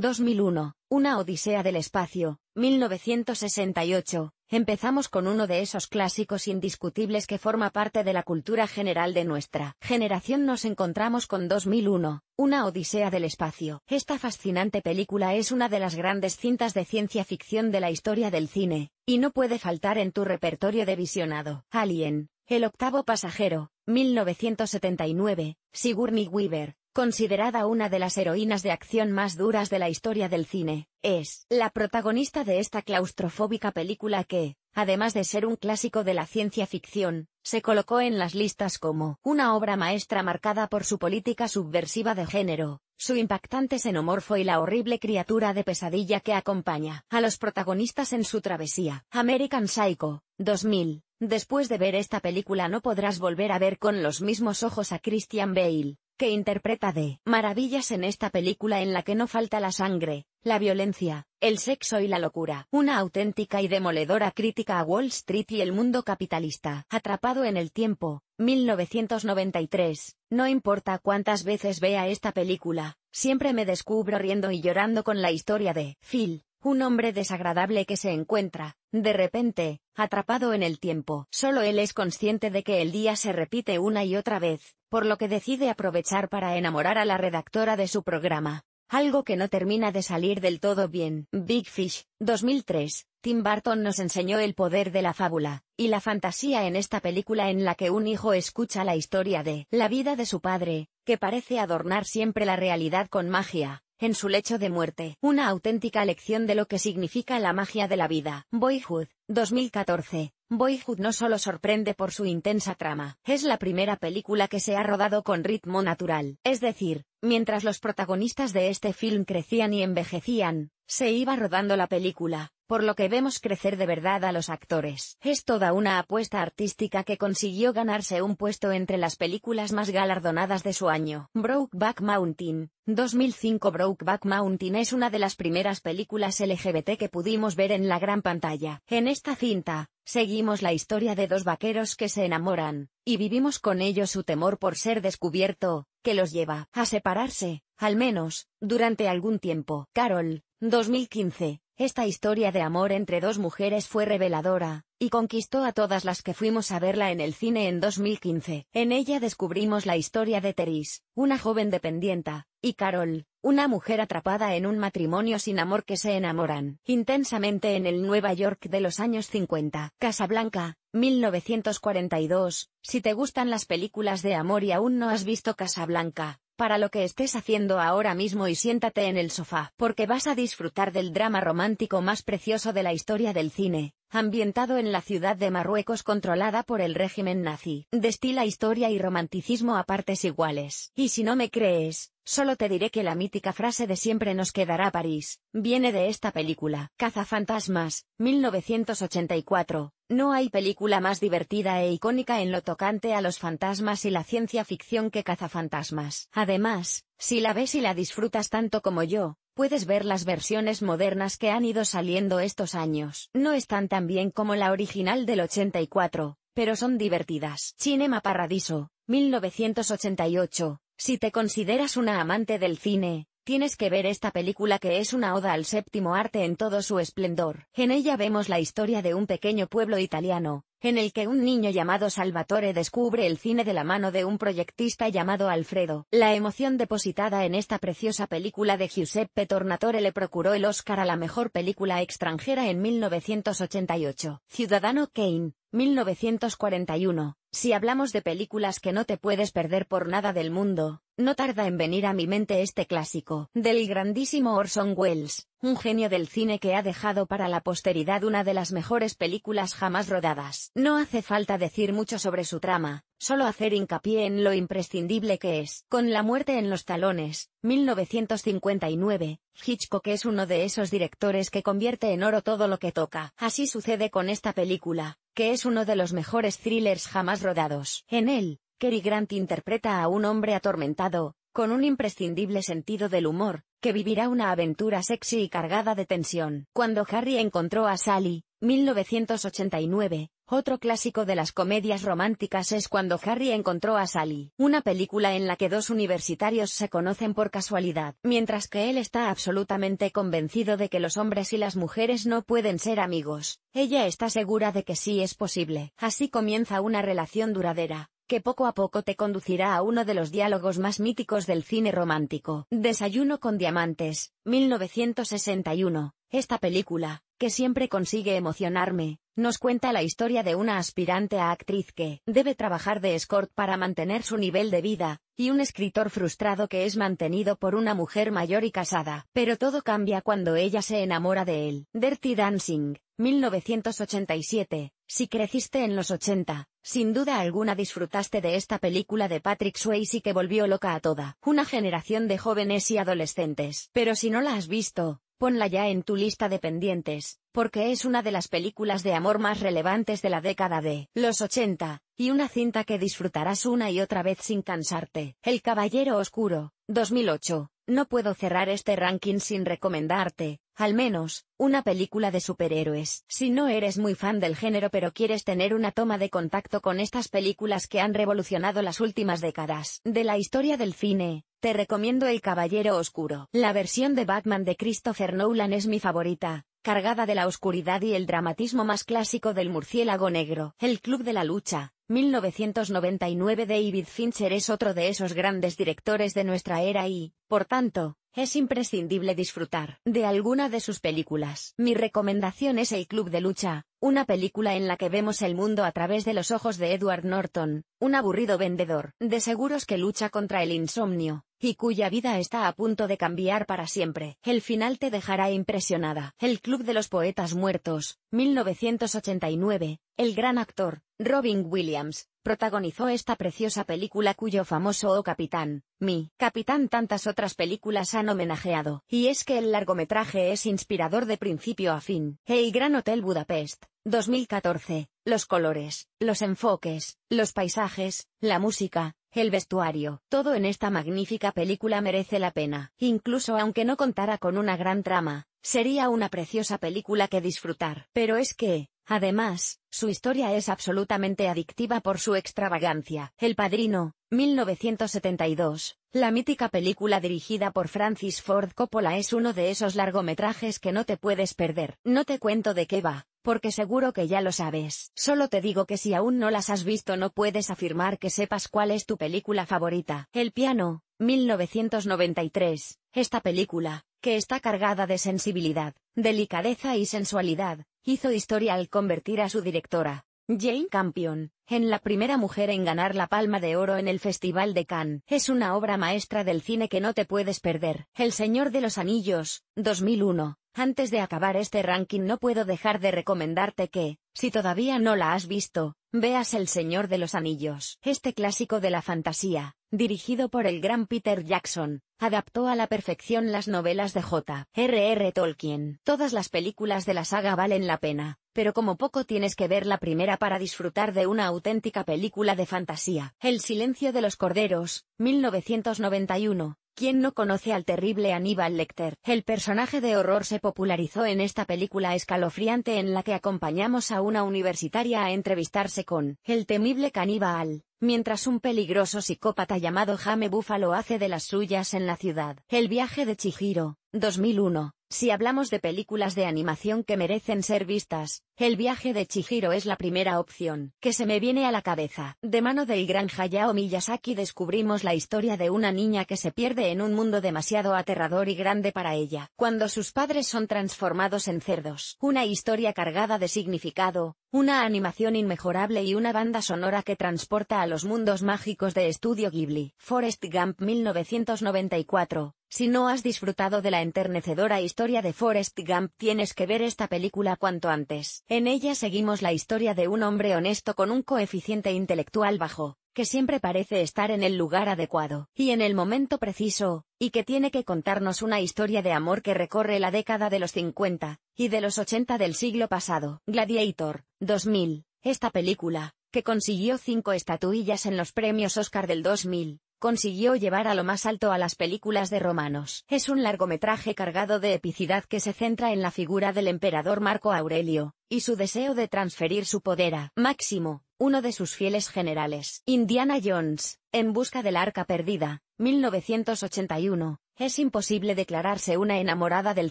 2001, Una Odisea del Espacio, 1968. Empezamos con uno de esos clásicos indiscutibles que forma parte de la cultura general de nuestra generación. Nos encontramos con 2001, Una Odisea del Espacio. Esta fascinante película es una de las grandes cintas de ciencia ficción de la historia del cine, y no puede faltar en tu repertorio de visionado. Alien, El octavo pasajero, 1979, Sigourney Weaver, considerada una de las heroínas de acción más duras de la historia del cine, es la protagonista de esta claustrofóbica película que, además de ser un clásico de la ciencia ficción, se colocó en las listas como una obra maestra marcada por su política subversiva de género, su impactante xenomorfo y la horrible criatura de pesadilla que acompaña a los protagonistas en su travesía. American Psycho, 2000. Después de ver esta película no podrás volver a ver con los mismos ojos a Christian Bale, que interpreta de maravillas en esta película en la que no falta la sangre, la violencia, el sexo y la locura. Una auténtica y demoledora crítica a Wall Street y el mundo capitalista. Atrapado en el tiempo, 1993. No importa cuántas veces vea esta película, siempre me descubro riendo y llorando con la historia de Phil, un hombre desagradable que se encuentra, de repente, atrapado en el tiempo. Solo él es consciente de que el día se repite una y otra vez, por lo que decide aprovechar para enamorar a la redactora de su programa. Algo que no termina de salir del todo bien. Big Fish, 2003. Tim Burton nos enseñó el poder de la fábula, y la fantasía en esta película en la que un hijo escucha la historia de la vida de su padre, que parece adornar siempre la realidad con magia, en su lecho de muerte. Una auténtica lección de lo que significa la magia de la vida. Boyhood, 2014. Boyhood no solo sorprende por su intensa trama, es la primera película que se ha rodado con ritmo natural. Es decir, mientras los protagonistas de este film crecían y envejecían, se iba rodando la película por lo que vemos crecer de verdad a los actores. Es toda una apuesta artística que consiguió ganarse un puesto entre las películas más galardonadas de su año. Brokeback Mountain, 2005 Brokeback Mountain es una de las primeras películas LGBT que pudimos ver en la gran pantalla. En esta cinta, seguimos la historia de dos vaqueros que se enamoran, y vivimos con ellos su temor por ser descubierto, que los lleva a separarse, al menos, durante algún tiempo. Carol, 2015, esta historia de amor entre dos mujeres fue reveladora, y conquistó a todas las que fuimos a verla en el cine en 2015. En ella descubrimos la historia de Therese, una joven dependienta, y Carol, una mujer atrapada en un matrimonio sin amor que se enamoran intensamente en el Nueva York de los años 50. Casablanca, 1942. Si te gustan las películas de amor y aún no has visto Casablanca, para lo que estés haciendo ahora mismo y siéntate en el sofá, porque vas a disfrutar del drama romántico más precioso de la historia del cine, ambientado en la ciudad de Marruecos controlada por el régimen nazi. Destila historia y romanticismo a partes iguales. Y si no me crees, Solo te diré que la mítica frase de siempre nos quedará París, viene de esta película, Cazafantasmas, 1984. No hay película más divertida e icónica en lo tocante a los fantasmas y la ciencia ficción que Cazafantasmas. Además, si la ves y la disfrutas tanto como yo, puedes ver las versiones modernas que han ido saliendo estos años. No están tan bien como la original del 84, pero son divertidas. Cinema Paradiso, 1988. Si te consideras una amante del cine, tienes que ver esta película que es una oda al séptimo arte en todo su esplendor. En ella vemos la historia de un pequeño pueblo italiano, en el que un niño llamado Salvatore descubre el cine de la mano de un proyectista llamado Alfredo. La emoción depositada en esta preciosa película de Giuseppe Tornatore le procuró el Oscar a la mejor película extranjera en 1988. Ciudadano Kane, 1941. Si hablamos de películas que no te puedes perder por nada del mundo, no tarda en venir a mi mente este clásico, del grandísimo Orson Welles, un genio del cine que ha dejado para la posteridad una de las mejores películas jamás rodadas. No hace falta decir mucho sobre su trama, solo hacer hincapié en lo imprescindible que es. Con La muerte en los talones, 1959, Hitchcock es uno de esos directores que convierte en oro todo lo que toca. Así sucede con esta película, que es uno de los mejores thrillers jamás rodados. En él, Cary Grant interpreta a un hombre atormentado, con un imprescindible sentido del humor, que vivirá una aventura sexy y cargada de tensión. Cuando Harry encontró a Sally, 1989, otro clásico de las comedias románticas es cuando Harry encontró a Sally, una película en la que dos universitarios se conocen por casualidad, mientras que él está absolutamente convencido de que los hombres y las mujeres no pueden ser amigos. Ella está segura de que sí es posible. Así comienza una relación duradera, que poco a poco te conducirá a uno de los diálogos más míticos del cine romántico. Desayuno con Diamantes, 1961. Esta película, que siempre consigue emocionarme, nos cuenta la historia de una aspirante a actriz que debe trabajar de escort para mantener su nivel de vida, y un escritor frustrado que es mantenido por una mujer mayor y casada. Pero todo cambia cuando ella se enamora de él. Dirty Dancing, 1987. Si creciste en los 80, sin duda alguna disfrutaste de esta película de Patrick Swayze que volvió loca a toda una generación de jóvenes y adolescentes. Pero si no la has visto, Ponla ya en tu lista de pendientes, porque es una de las películas de amor más relevantes de la década de los 80, y una cinta que disfrutarás una y otra vez sin cansarte. El Caballero Oscuro, 2008. No puedo cerrar este ranking sin recomendarte, al menos, una película de superhéroes. Si no eres muy fan del género pero quieres tener una toma de contacto con estas películas que han revolucionado las últimas décadas de la historia del cine, te recomiendo El Caballero Oscuro. La versión de Batman de Christopher Nolan es mi favorita, cargada de la oscuridad y el dramatismo más clásico del murciélago negro. El Club de la Lucha, 1999 David Fincher es otro de esos grandes directores de nuestra era y, por tanto, es imprescindible disfrutar de alguna de sus películas. Mi recomendación es El Club de Lucha, una película en la que vemos el mundo a través de los ojos de Edward Norton, un aburrido vendedor de seguros que lucha contra el insomnio, y cuya vida está a punto de cambiar para siempre. El final te dejará impresionada. El Club de los Poetas Muertos, 1989. El gran actor, Robin Williams, protagonizó esta preciosa película cuyo famoso O oh, Capitán, mi Capitán tantas otras películas han homenajeado. Y es que el largometraje es inspirador de principio a fin. El Gran Hotel Budapest, 2014. Los colores, los enfoques, los paisajes, la música, el vestuario, todo en esta magnífica película merece la pena, incluso aunque no contara con una gran trama, sería una preciosa película que disfrutar. Pero es que, además, su historia es absolutamente adictiva por su extravagancia. El Padrino, 1972, la mítica película dirigida por Francis Ford Coppola es uno de esos largometrajes que no te puedes perder. No te cuento de qué va, porque seguro que ya lo sabes. Solo te digo que si aún no las has visto no puedes afirmar que sepas cuál es tu película favorita. El piano, 1993. Esta película, que está cargada de sensibilidad, delicadeza y sensualidad, hizo historia al convertir a su directora, Jane Campion, en la primera mujer en ganar la Palma de Oro en el Festival de Cannes. Es una obra maestra del cine que no te puedes perder. El Señor de los Anillos, 2001, antes de acabar este ranking no puedo dejar de recomendarte que, si todavía no la has visto, veas El Señor de los Anillos. Este clásico de la fantasía, dirigido por el gran Peter Jackson, adaptó a la perfección las novelas de J. R. R. Tolkien. Todas las películas de la saga valen la pena, pero como poco tienes que ver la primera para disfrutar de una auténtica película de fantasía. El silencio de los corderos, 1991, ¿Quién no conoce al terrible Aníbal Lecter? El personaje de horror se popularizó en esta película escalofriante en la que acompañamos a una universitaria a entrevistarse con el temible caníbal, mientras un peligroso psicópata llamado Jame Buffalo hace de las suyas en la ciudad. El viaje de Chihiro, 2001. Si hablamos de películas de animación que merecen ser vistas, El viaje de Chihiro es la primera opción que se me viene a la cabeza. De mano del gran Hayao Miyazaki descubrimos la historia de una niña que se pierde en un mundo demasiado aterrador y grande para ella, cuando sus padres son transformados en cerdos. Una historia cargada de significado, una animación inmejorable y una banda sonora que transporta a los mundos mágicos de Estudio Ghibli. Forest Gump 1994. Si no has disfrutado de la enternecedora historia de Forrest Gump, tienes que ver esta película cuanto antes. En ella seguimos la historia de un hombre honesto con un coeficiente intelectual bajo, que siempre parece estar en el lugar adecuado, y en el momento preciso, y que tiene que contarnos una historia de amor que recorre la década de los 50, y de los 80 del siglo pasado. Gladiator, 2000, esta película, que consiguió cinco estatuillas en los premios Oscar del 2000, consiguió llevar a lo más alto a las películas de romanos. Es un largometraje cargado de epicidad que se centra en la figura del emperador Marco Aurelio, y su deseo de transferir su poder a Máximo, uno de sus fieles generales. Indiana Jones, en busca del arca perdida, 1981. Es imposible declararse una enamorada del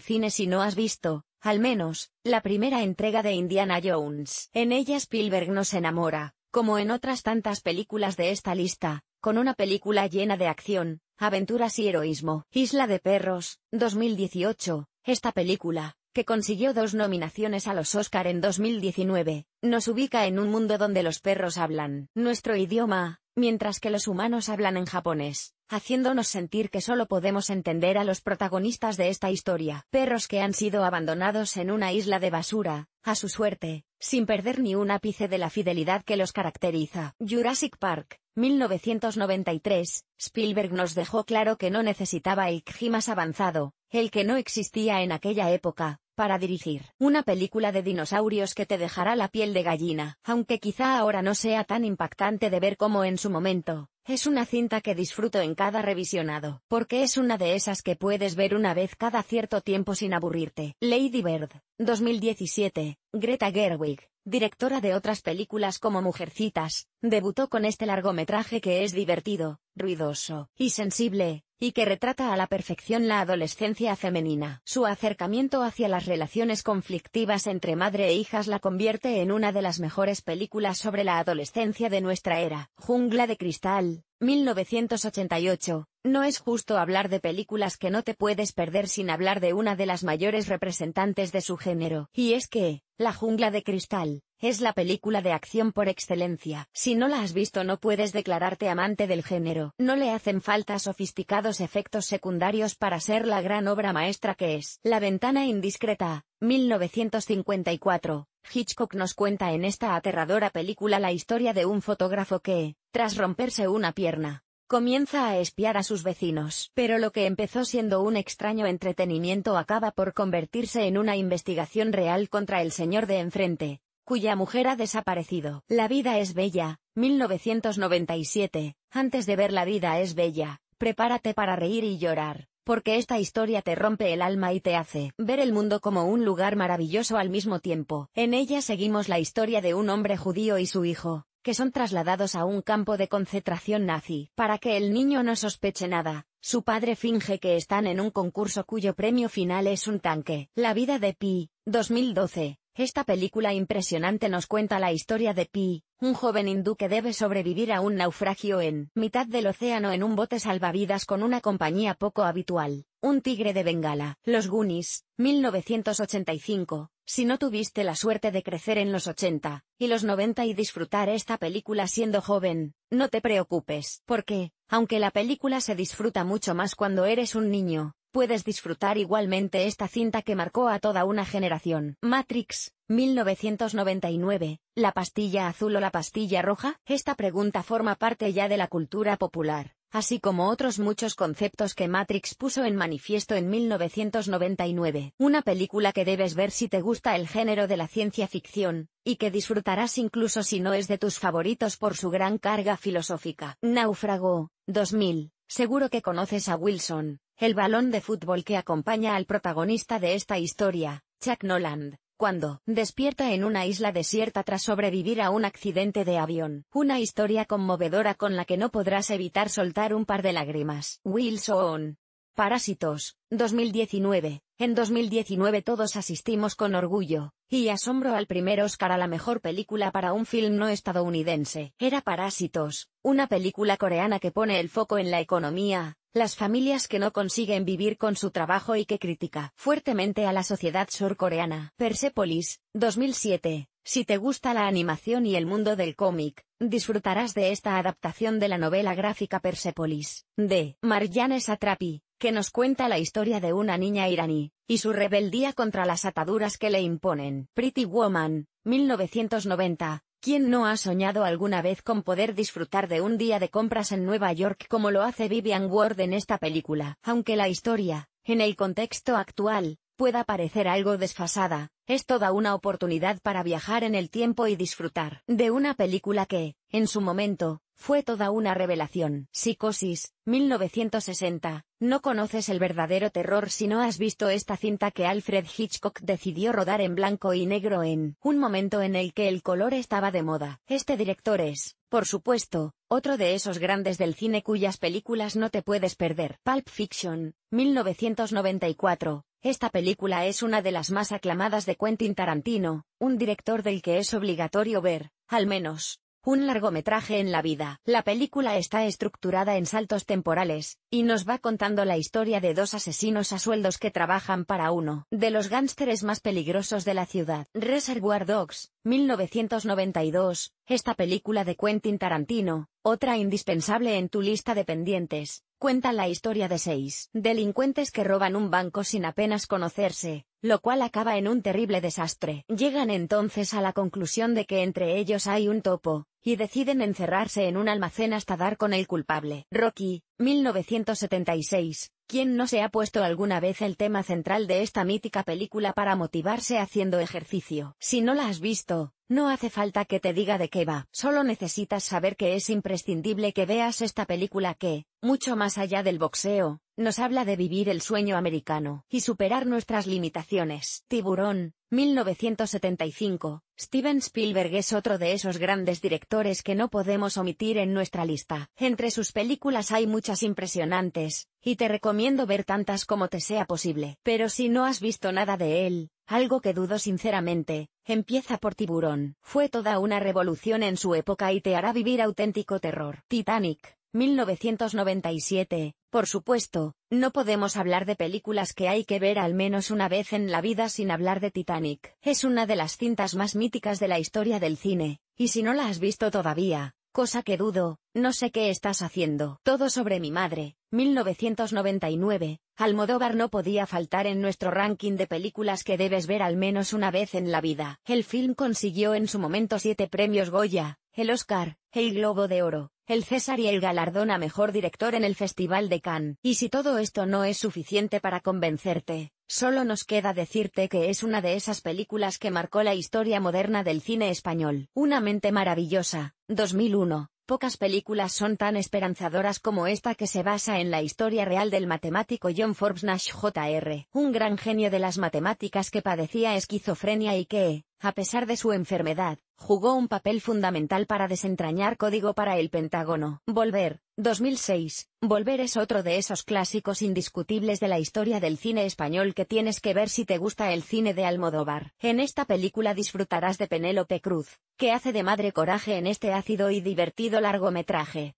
cine si no has visto, al menos, la primera entrega de Indiana Jones. En ella Spielberg nos enamora, como en otras tantas películas de esta lista, con una película llena de acción, aventuras y heroísmo. Isla de Perros, 2018. Esta película, que consiguió dos nominaciones a los Oscar en 2019, nos ubica en un mundo donde los perros hablan nuestro idioma, mientras que los humanos hablan en japonés, haciéndonos sentir que solo podemos entender a los protagonistas de esta historia, perros que han sido abandonados en una isla de basura, a su suerte, sin perder ni un ápice de la fidelidad que los caracteriza. Jurassic Park, 1993, Spielberg nos dejó claro que no necesitaba el CGI más avanzado, el que no existía en aquella época, para dirigir una película de dinosaurios que te dejará la piel de gallina, aunque quizá ahora no sea tan impactante de ver como en su momento. Es una cinta que disfruto en cada revisionado, porque es una de esas que puedes ver una vez cada cierto tiempo sin aburrirte. Lady Bird, 2017, Greta Gerwig, directora de otras películas como Mujercitas, debutó con este largometraje que es divertido, ruidoso y sensible, y que retrata a la perfección la adolescencia femenina. Su acercamiento hacia las relaciones conflictivas entre madre e hijas la convierte en una de las mejores películas sobre la adolescencia de nuestra era. Jungla de Cristal, 1988. No es justo hablar de películas que no te puedes perder sin hablar de una de las mayores representantes de su género. Y es que, La Jungla de Cristal, es la película de acción por excelencia. Si no la has visto no puedes declararte amante del género. No le hacen falta sofisticados efectos secundarios para ser la gran obra maestra que es. La ventana indiscreta, 1954. Hitchcock nos cuenta en esta aterradora película la historia de un fotógrafo que, tras romperse una pierna, comienza a espiar a sus vecinos. Pero lo que empezó siendo un extraño entretenimiento acaba por convertirse en una investigación real contra el señor de enfrente, cuya mujer ha desaparecido. La vida es bella, 1997. Antes de ver la vida es bella, prepárate para reír y llorar, porque esta historia te rompe el alma y te hace ver el mundo como un lugar maravilloso al mismo tiempo. En ella seguimos la historia de un hombre judío y su hijo, que son trasladados a un campo de concentración nazi. Para que el niño no sospeche nada, su padre finge que están en un concurso cuyo premio final es un tanque. La vida de Pi, 2012. Esta película impresionante nos cuenta la historia de Pi, un joven hindú que debe sobrevivir a un naufragio en mitad del océano en un bote salvavidas con una compañía poco habitual, un tigre de Bengala, Los Goonies, 1985. Si no tuviste la suerte de crecer en los 80 y los 90 y disfrutar esta película siendo joven, no te preocupes, porque, aunque la película se disfruta mucho más cuando eres un niño, puedes disfrutar igualmente esta cinta que marcó a toda una generación. Matrix, 1999, ¿la pastilla azul o la pastilla roja? Esta pregunta forma parte ya de la cultura popular, así como otros muchos conceptos que Matrix puso en manifiesto en 1999. Una película que debes ver si te gusta el género de la ciencia ficción, y que disfrutarás incluso si no es de tus favoritos por su gran carga filosófica. Náufrago, 2000. Seguro que conoces a Wilson, el balón de fútbol que acompaña al protagonista de esta historia, Chuck Noland, cuando despierta en una isla desierta tras sobrevivir a un accidente de avión. Una historia conmovedora con la que no podrás evitar soltar un par de lágrimas. Wilson. Parásitos, 2019. En 2019 todos asistimos con orgullo y asombro al primer Oscar a la mejor película para un film no estadounidense. Era Parásitos, una película coreana que pone el foco en la economía, las familias que no consiguen vivir con su trabajo y que critica fuertemente a la sociedad surcoreana. Persepolis, 2007. Si te gusta la animación y el mundo del cómic, disfrutarás de esta adaptación de la novela gráfica Persepolis, de Marjane Satrapi, que nos cuenta la historia de una niña iraní, y su rebeldía contra las ataduras que le imponen. Pretty Woman, 1990, ¿Quién no ha soñado alguna vez con poder disfrutar de un día de compras en Nueva York como lo hace Vivian Ward en esta película? Aunque la historia, en el contexto actual, pueda parecer algo desfasada, es toda una oportunidad para viajar en el tiempo y disfrutar de una película que, en su momento, fue toda una revelación. Psicosis, 1960. No conoces el verdadero terror si no has visto esta cinta que Alfred Hitchcock decidió rodar en blanco y negro en un momento en el que el color estaba de moda. Este director es, por supuesto, otro de esos grandes del cine cuyas películas no te puedes perder. Pulp Fiction, 1994. Esta película es una de las más aclamadas de Quentin Tarantino, un director del que es obligatorio ver, al menos, un largometraje en la vida. La película está estructurada en saltos temporales, y nos va contando la historia de dos asesinos a sueldos que trabajan para uno de los gánsteres más peligrosos de la ciudad. Reservoir Dogs, 1992, esta película de Quentin Tarantino, otra indispensable en tu lista de pendientes, cuenta la historia de seis delincuentes que roban un banco sin apenas conocerse, lo cual acaba en un terrible desastre. Llegan entonces a la conclusión de que entre ellos hay un topo, y deciden encerrarse en un almacén hasta dar con el culpable. Rocky, 1976. quien no se ha puesto alguna vez el tema central de esta mítica película para motivarse haciendo ejercicio? Si no la has visto, no hace falta que te diga de qué va, solo necesitas saber que es imprescindible que veas esta película que, mucho más allá del boxeo, nos habla de vivir el sueño americano y superar nuestras limitaciones. Tiburón, 1975, Steven Spielberg es otro de esos grandes directores que no podemos omitir en nuestra lista. Entre sus películas hay muchas impresionantes, y te recomiendo ver tantas como te sea posible. Pero si no has visto nada de él, algo que dudo sinceramente, empieza por Tiburón. Fue toda una revolución en su época y te hará vivir auténtico terror. Titanic, 1997, por supuesto, no podemos hablar de películas que hay que ver al menos una vez en la vida sin hablar de Titanic. Es una de las cintas más míticas de la historia del cine, y si no la has visto todavía, cosa que dudo, no sé qué estás haciendo. Todo sobre mi madre, 1999, Almodóvar no podía faltar en nuestro ranking de películas que debes ver al menos una vez en la vida. El film consiguió en su momento siete premios Goya, el Oscar, el Globo de Oro, el César y el galardón a mejor director en el Festival de Cannes. Y si todo esto no es suficiente para convencerte, solo nos queda decirte que es una de esas películas que marcó la historia moderna del cine español. Una mente maravillosa, 2001. Pocas películas son tan esperanzadoras como esta que se basa en la historia real del matemático John Forbes Nash Jr., un gran genio de las matemáticas que padecía esquizofrenia y que, a pesar de su enfermedad, jugó un papel fundamental para desentrañar código para el Pentágono. Volver, 2006. Volver es otro de esos clásicos indiscutibles de la historia del cine español que tienes que ver si te gusta el cine de Almodóvar. En esta película disfrutarás de Penélope Cruz, que hace de madre coraje en este ácido y divertido largometraje.